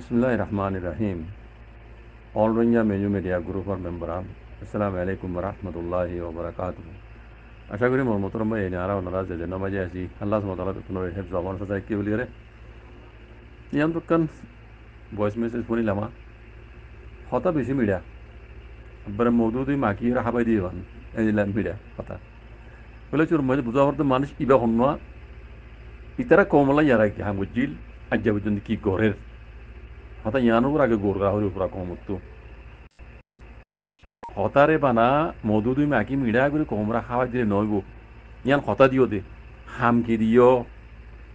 बसमीम ऑल रोहिंगा मेजू media group और मेम्बरान असलकम वरहमल वरक आशा करी मोहम्मतरम ये नारा और नाराज जन्ना मजे ऐसी अल्लाह से तो हिफ्ज अमान सजाई के लिए ये हम तो कन वॉइस मेसेज फोन लामा होता बेसि मीडिया बर मौदूदी माखी हाबाय दीवान मीडिया होता बोले चोर मजे बुझावर तो मानस इबा हनुआ इतरा कोमला यारा कि हम हाँ, जिल अज्जा की गोरेर ಹೊತ আগে ಗೋರ್ಗಾಹುರಿ ಉಪುರ ಕೋಮುತ್ತು হতারে বানা মধু দুই মাকি মিড়া করে কোমরা খাওয়া দিলে নইব ইয়ান হতা দিও দে হামকে দিও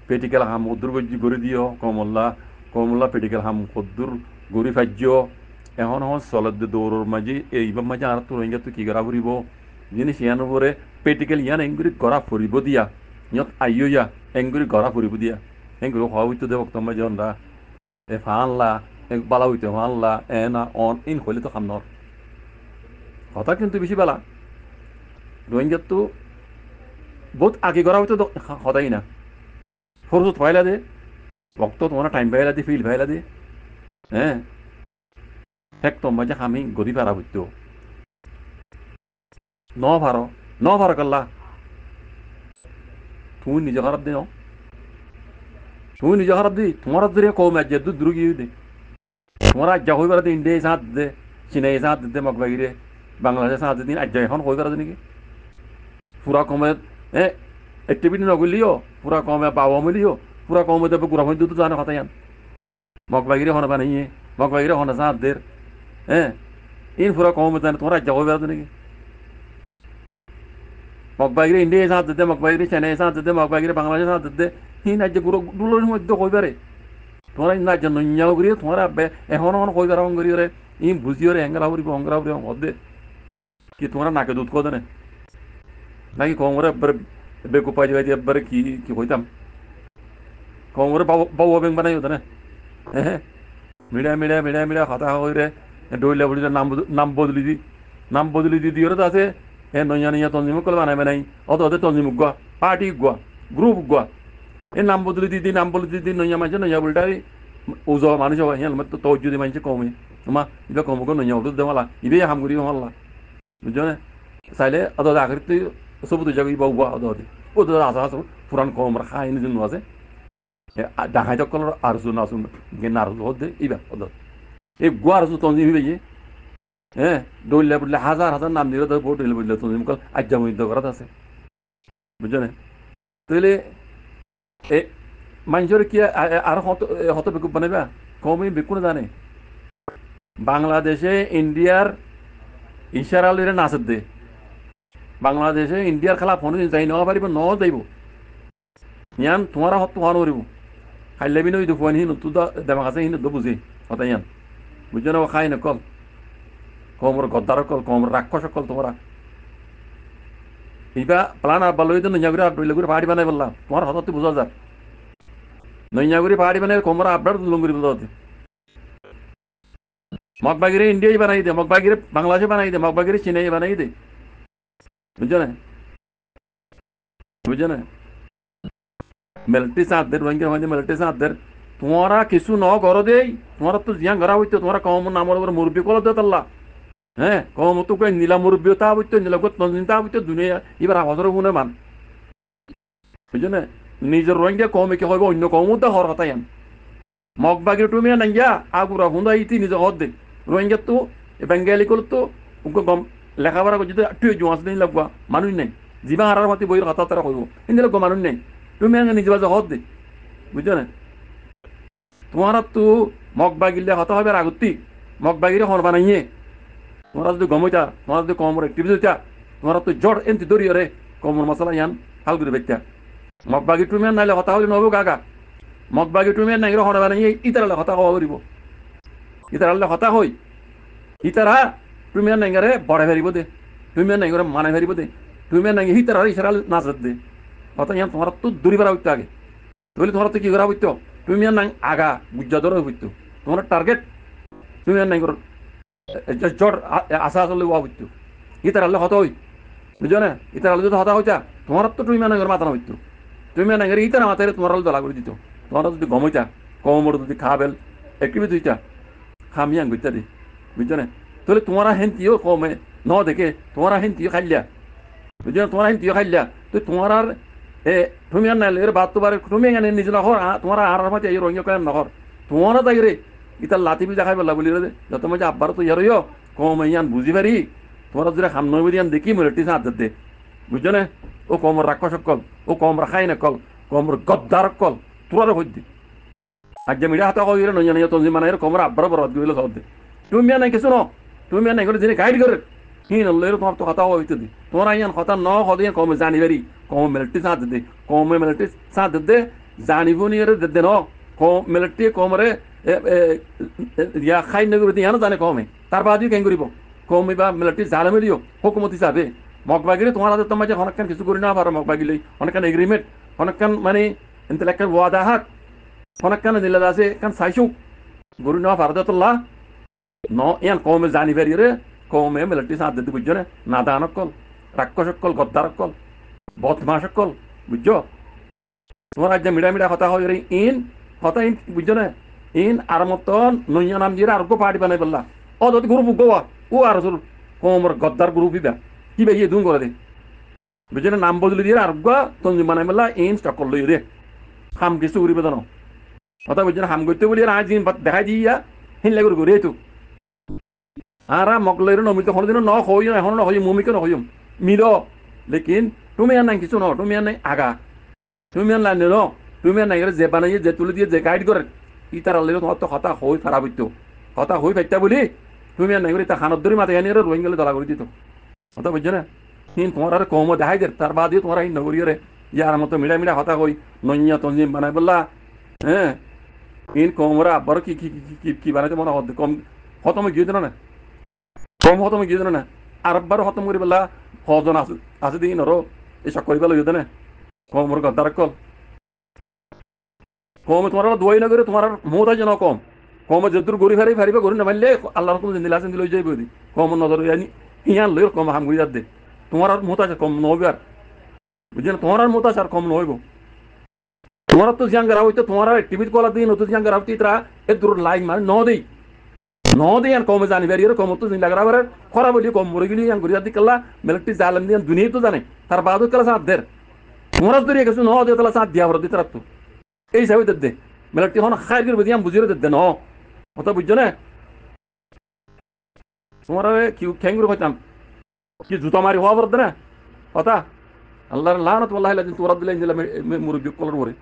পেটিকেল হাম মধুর গজ্জি করে দিও কমল্লা কমল্লা পেটিকেল হাম কদ্দুর গড়ি ফাজ্য এখন হন চলত দে দৌড়র মাঝে এইবার মাঝে আর তোর তুই কি করা ফুরিব জিনিস ইয়ান উপরে পেটিকেল ইয়ান এঙ্গুরি গড়া ফুরিব দিয়া ইয়ত আইয়া ইয়া এঙ্গুরি গড়া ফুরিব দিয়া এঙ্গুরি খাওয়া বুঝতে দে বক্তম্বা যখন e faanla e balawite faanla ena on in হইলে তো খামনর কথা কিন্তু বেশি বেলা রোহিঙ্গার তো বহুত আগে করা সদায় না ফরজত পাইলা দে ভক্ত তোমার টাইম পাইলা দে ফিল পাইলা দে হ্যাঁ এক তো মাঝে আমি গদি পারা হইতো ন ভার ন ভার করলা তুমি নিজে খারাপ দে tuni ya rabbi tumara dure ko ma jeddu durugi yudi tumara jahoy barade inde saat de chine saat de magbagire bangladesh saat din ajay hon hoy barade niki pura kome eh activity noguliyo pura kome bawo muliyo pura kome de gura hoy dudu jana khatayan magbagire hon banaye magbagire hon saat der eh in pura kome de tumara jahoy barade niki magbagire inde saat de magbagire chine saat de magbagire bangladesh saat de সেই নাজ্য গুরু দুলোর মধ্যে কইবারে তোমরা নাজ্য নঞ্জাও করি তোমরা এখন এখন কইবার অঙ্গ করিবারে ই বুঝিওরে এঙ্গলা করিব অঙ্গলা করিব অদে কি তোমরা নাকে দুধ কদনে নাকি কমরে একবার বেকুপা যাই একবারে কি কি কইতাম কমরে বাবু বেং বানাই ওখানে হ্যাঁ মিড়া মিড়া মিড়া মিড়া হতা হইরে ডইলা বলিলে নাম নাম বদলি দি নাম বদলি দি দিওরে আছে এ নইয়া নইয়া তঞ্জিমুক কল বানাই বানাই অত অত তঞ্জিমুক গুয়া পার্টি গুয়া গ্রুপ গুয়া এই নাম বদলি দিদি নাম বলে দিদি নইয়া মানুষ নইয়া বলটা ওজ মানুষ হবে হ্যাঁ তো তো যদি মানুষ কমে তোমা এবার কমকে নইয়া উঠে দেওয়ালা ইবে হাম করি মারলা বুঝছো না চাইলে অত আগে তুই সব তুই যাবি বা উবা অদি ও তো আসা পুরান কম রাখা হয়নি জন্য আছে ডাঙাই তো কলর আর শুন আসুন গেনার হতে এইবার এই গুয়া আর তঞ্জি হইবে হ্যাঁ দৌড়লে বুঝলে হাজার হাজার নাম দিলে বহুত দৌড়লে বুঝলে তঞ্জিম কল আজ্ঞা মহিত করাত আছে বুঝছো না তাহলে মানুষের কি আর হত বিকুপ বানাইবা কমই বিকুনে জানে বাংলাদেশে ইন্ডিয়ার ইশার লিরে নাচের দে বাংলাদেশে ইন্ডিয়ার খেলা ফোন যাই নেওয়া পারিব ন যাইব ইয়ান তোমারা হত তোমার করিব খাইলে বি নই ফুয়ানি হিন তু দেমাক আছে হিনু বুঝি হতা ইয়ান বুঝো না খাই না কল কমর গদ্দার কল কমর রাক্ষস কল তোমরা ইবা প্লান আব্বা লই নৈয়াগুড়ি আব্বা পাহাড়ি বানাই বললাম তোমার হঠাৎ বুঝা যা নৈয়াগুড়ি পাহাড়ি বানাই কোমরা আব্বার লঙ্গুরি বুঝা হতে মগবাগিরে ইন্ডিয়াই বানাই দে মগবাগিরে বাংলাদেশে বানাই দে মগবাগিরে চীনাই বানাই দে বুঝছো না বুঝছো না মিলিটারি সাথদের রোহিঙ্গা হয়েছে মিলিটারি সাথদের তোমরা কিছু ন করো দেই তোমার তো জিয়া ঘরা হইতো তোমরা কম নামর মুরব্বী কল দে তাল্লা হ্যাঁ কমতো কই নীলা মুরব্বীও তা বুঝতো নীলা গোত নন্দিন তা বুঝতো দুনিয়া এবার আবাদর মনে মান বুঝছো না নিজের দিয়ে কম একে হবে অন্য কমও তো হর হতাই আন মগ বাগির টুমি নাইয়া আগুরা হুন্দা ইতি নিজের হর দিন রোহিঙ্গা তো বেঙ্গালি করত উনকে গম লেখাপড়া করছে টুয়ে জোয়াশ দিন লাগবা মানুষ নেই যিবা হারার মাতি বইয়ের হতা তারা করবো কিন্তু লাগবা মানুষ নেই তুমি আগে নিজে বাজে হর দে বুঝছো না তোমার তো মগ বাগিলে হতা হবে আর আগতি মগ বাগিরে হর বানাইয়ে তোমরা যদি গমইতা তোমরা যদি কমর একটিভ হইতা তোমরা তো জড় এনতি দরি রে কমর মশলা ইয়ান হাল করে বেকতা মগবাগি টুমিয়ান নাইলে হতা হইলে নব গাগা মগবাগি টুমিয়ান নাই হড়বা নাই ইতারালে হতা হওয়া করিব ইতারালে হতা হই ইতারা টুমিয়ান নাইগারে বড়ে ফেরিব দে টুমিয়ান নাইগারে মানে ফেরিব দে টুমিয়ান নাইগে ইতারার ইসারাল নাচত দে হতা ইয়ান তোমরা তো দরি বেড়া হইতে আগে তাহলে তোমরা তো কি করা হইতো টুমিয়ান নাং আগা বুঝা ধরে হইতো তোমার টার্গেট টুমিয়ান নাইগর জট আশা আসলে ওয়া হইতো ইতার আল্লাহ হতা হই বুঝো না ইতার যদি হতা হইতা তোমার তো তুমি মানে মাথা না হইতো তুমি মানে ইতার মাথায় তোমার আলো দলা করে দিত তোমার যদি গম হইতা কমর যদি খাবেল একটিভি দুইটা খামিয়াং গইতা দি বুঝছো না তাহলে তোমারা হেনতিও কমে ন দেখে তোমারা হেনতিও খাইলা বুঝছো না তোমারা হেনতিও খাইলা তো তোমার আর এ তুমি আর নাইলে বাদ তো তুমি এখানে নিজে নহর তোমার আর মাঝে এই রঙিয়া কেন নহর তোমারা তাই রে ইতার লাতি দেখাই পেলা বলি রে যত মাঝে আব্বার তো ইয়ার ইয় কম ইয়ান বুঝি পারি তোমার যদি খাম নই বলি দেখি মরে টিস হাত দে বুঝছো না ও কম রাক্ষস কল ও কম রাখাই না কল কম গদ্দার কল তোরা হই দি আজ যে মিডিয়া হাতে কইরে নই জানি তঞ্জি মানে কমর আব্বার বরবাদ গইলে সব দে তুমি মিয়া নাই কিছু ন তুমি মিয়া নাই করে যিনি গাইড করে কি নল্লে তোমার তো কথা হইতে দি তোমার ইয়ান কথা ন হদে কম জানি পারি কম মিলিটারি সাথ দে কম মিলিটারি সাথ দে জানিব নিয়ে দে ন কম মিলিটারি কমরে খাই yaa xayna gurti yana zane qawmi tarbaadiyo ken guribo qawmi ba milati zalamiliyo hukumati sabe মগবাগিরে তোমার হাতে তোমার যে অনেকক্ষণ কিছু করি না পারো মগবাগিলে অনেকক্ষণ এগ্রিমেন্ট অনেকক্ষণ মানে ইন্টেলেকচুয়াল ওয়াদাহাত অনেকক্ষণ নীলাদ আছে কান চাইছো গরু না পারো তোলা ন ইয়ান কমে জানি বেরিয়ে কমে মিলিটারি সাথে দিতে বুঝছো না নাদানকল রাক্ষসকল গদ্দারকল অকল বুঝছো তোমার আজ মিডা মিডা কথা হয় ইন কথা ইন বুঝছো না in armaton nunyan amjira argo paadi banay balla o do grupu gowa u arsul komor goddar grupu ba kibe ye dun gore de bujena nam bodli dir argo ton banay balla in chakol lo yede ham gisu uri bedano ata bujena ham gotte buli rajin bat dekha diya hin lagur gore tu ara mokleru no mito khon dino no khoyo এখন no khoyo mumiko no khoyo milo lekin তুমি আর নাই কিছু ন তুমি আর নাই আগা তুমি আর নাই ন তুমি আর নাই যে বানাইয়ে যে তুলে দিয়ে যে গাইড করে ই তার আল্লাহ তোমার তো কথা হই খারাপ হইতো কথা হই পাইতা বলি তুমি আর নাই করি তা খানত ধরে মাথা এনে রোহিঙ্গালে দলা করে দিত কথা বুঝছো না হিন তোমার আর কম দেখাই দে তার বাদ দিয়ে তোমার হিন নগরী রে ইয়ার মতো মিড়া মিড়া কথা হই নইয়া তঞ্জিম বানাই বললা হ্যাঁ ইন কমরা আব্বার কি কি কি কি বানাইতে মনে হত কম হতমে গিয়ে দিল না কম হতমে গিয়ে দিল না আর আব্বার হতম করি বললা হজন আছে আছে দিন নরো এই সব করিবার লইতে না কমর গদ্দার কল কমে তোমার দোয়াই নগরে তোমার মত আছে কম কমে যদ্দুর গড়ি ফারি ফারিবে গড়ি নামাইলে আল্লাহ রকম জিন্দি লাসেন দিলে যাইব দি কম নজর আনি হিয়ান লই কম হাম গুড়ি দে তোমার আর মত আছে কম নহবে আর না তোমার আর মত আছে আর কম নহইব তোমার তো জিয়াং গরা হইতে তোমার টিভিত কলা দিন নতুন জিয়াং গরা হইতে ইতরা এ দূর লাইন মানে ন দেই ন দেই আর কমে জানি বেরিয়ে কম তো জিন্দা গরা বারে খরা বলি কম মরে গলি ইয়ান গড়ি দি কল্লা মেলটি জালাম দিয়ে দুনিয়া তো জানে তার বাদও কলা সাথ দের তোমার দরিয়ে গেছে ন দে তলা সাথ দিয়া বড় দি তো এই হিসাবে দে মেলাটি হন খাই করে বুঝিয়াম বুঝিয়ে দে ন কথা বুঝছো না তোমার কি খ্যাংগুর হইতাম কি জুতা মারি হওয়া বলতে না কথা আল্লাহর লানত আল্লাহ তোরা দিলে মুরব্বী কলর মরে